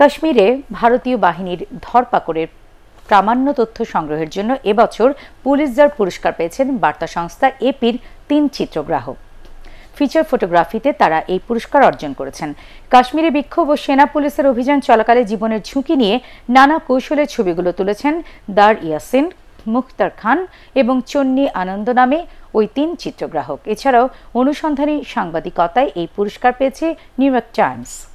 কাশ্মীরে ভারতীয় বাহিনীর ধরপাকড়ের প্রামাণ্য তথ্য সংগ্রহের জন্য এবছর পুলিশজার পুরস্কার পেয়েছেন বার্তা সংস্থা এপির তিন চিত্রগ্রাহক ফিচার ফটোগ্রাফিতে তারা এই পুরস্কার অর্জন করেছেন কাশ্মীরে বিক্ষোভ ও সেনা পুলিশের অভিযান চলাকালে জীবনের ঝুঁকি নিয়ে নানা কৌশলের ছবিগুলো তুলেছেন দার ইয়াসিন মুখতার খান এবং চন্নি আনন্দ নামে ওই তিন চিত্রগ্রাহক এছাড়াও অনুসন্ধানী সাংবাদিকতায় এই পুরস্কার পেয়েছে নিউ ইয়র্ক টাইমস